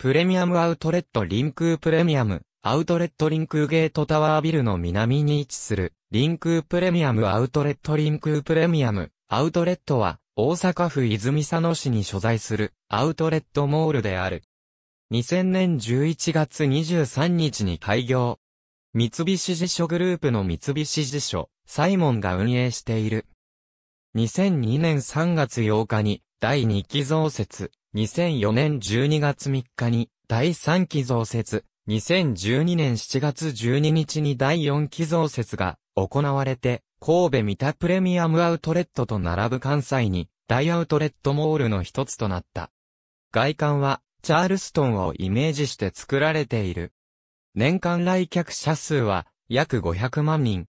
プレミアムアウトレットリンクープレミアム、アウトレットリンクゲートタワービルの南に位置する、リンクープレミアムアウトレットリンクープレミアム、アウトレットは、大阪府泉佐野市に所在する、アウトレットモールである。2000年11月23日に開業。三菱地所グループの三菱地所、サイモンが運営している。2002年3月8日に、第2期増設、2004年12月3日に第3期増設、2012年7月12日に第4期増設が行われて、神戸三田プレミアムアウトレットと並ぶ関西に、大アウトレットモールの一つとなった。外観は、チャールストンをイメージして作られている。年間来客者数は、約500万人。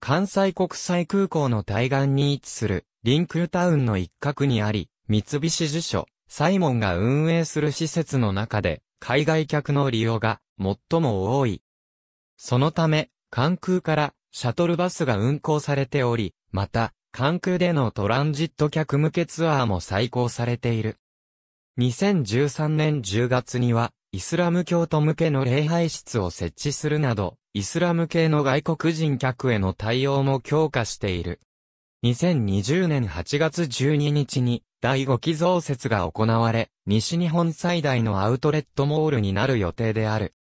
関西国際空港の対岸に位置する、リンクルタウンの一角にあり、三菱地所、サイモンが運営する施設の中で、海外客の利用が最も多い。そのため、関空からシャトルバスが運行されており、また、関空でのトランジット客向けツアーも再行されている。2013年10月には、イスラム教徒向けの礼拝室を設置するなど、イスラム系の外国人客への対応も強化している。2020年8月12日に、第5期増設が行われ、西日本最大のアウトレットモールになる予定である。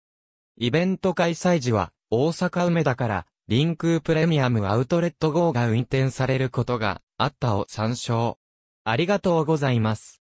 イベント開催時は、大阪梅田から、臨空プレミアムアウトレット号が運転されることがあったを参照。ありがとうございます。